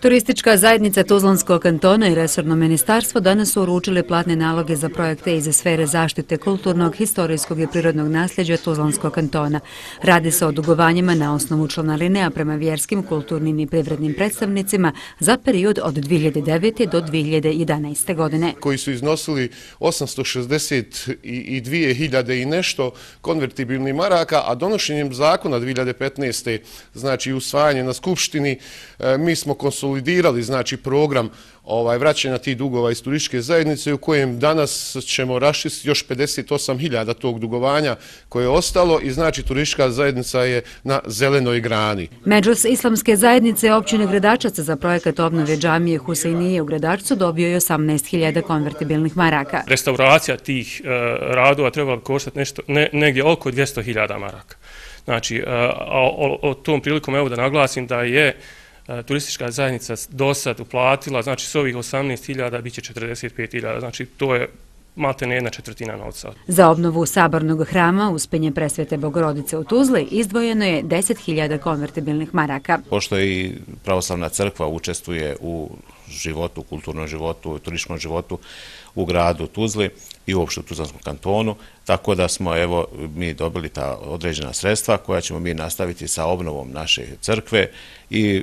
Turistička zajednica Tuzlanskog kantona i Resorno ministarstvo danas su uručili platne naloge za projekte iz sfere zaštite kulturnog, historijskog i prirodnog nasljeđa Tuzlanskog kantona. Radi se o dugovanjima na osnovu člona linea prema vjerskim, kulturnim i privrednim predstavnicima za period od 2009. do 2011. godine. Koji su iznosili 862.000 i nešto konvertibilnih maraka, a donošenjem zakona 2015. znači usvajanje na skupinu skupštini e, mi smo konsolidirali znači program Ovaj, vraćena ti dugova iz turističke zajednice u kojem danas ćemo rašiti još 58.000 tog dugovanja koje je ostalo i znači turistička zajednica je na zelenoj grani. Međus islamske zajednice općine Gredačaca za projekat obnove džamije Huseinije u Gredačcu dobio je 18.000 konvertibilnih maraka. Restauracija tih e, radova trebala bi koštati negdje oko 200.000 maraka. Znači, e, o tom prilikom evo da naglasim da je turistička zajednica do sad uplatila, znači s ovih 18.000 biće 45.000, znači to je malte ne jedna četvrtina novca. Za obnovu sabornog hrama uspenje presvete Bogorodice u Tuzli izdvojeno je 10.000 konvertibilnih maraka. Pošto i pravoslavna crkva učestvuje u životu, kulturnom životu, turičkom životu u gradu Tuzli i uopšte u Tuzlanskom kantonu, tako da smo evo mi dobili ta određena sredstva koja ćemo mi nastaviti sa obnovom naše crkve i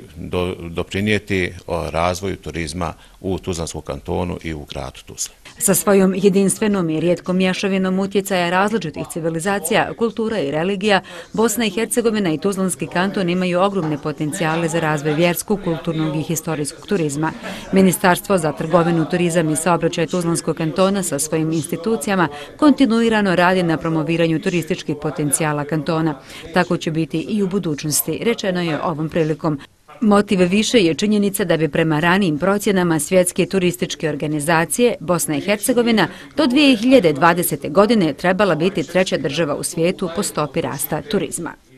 doprinijeti razvoju turizma u Tuzlanskom kantonu i u gradu Tuzli. Sa svojom jedinstvenom i rijetkom mješavinom utjecaja različitih civilizacija, kultura i religija, Bosna i Hercegovina i Tuzlanski kanton imaju ogromne potencijale za razvoj vjerskog, kulturnog i historijskog turizma. Ministarstvo za trgovinu, turizam i saobraćaj Tuzlanskog kantona sa svojim institucijama kontinuirano radi na promoviranju turističkih potencijala kantona. Tako će biti i u budućnosti, rečeno je ovom prilikom. Motiv više je činjenica da bi prema ranijim procjenama Svjetske turističke organizacije Bosna i Hercegovina do 2020. godine trebala biti treća država u svijetu po stopi rasta turizma.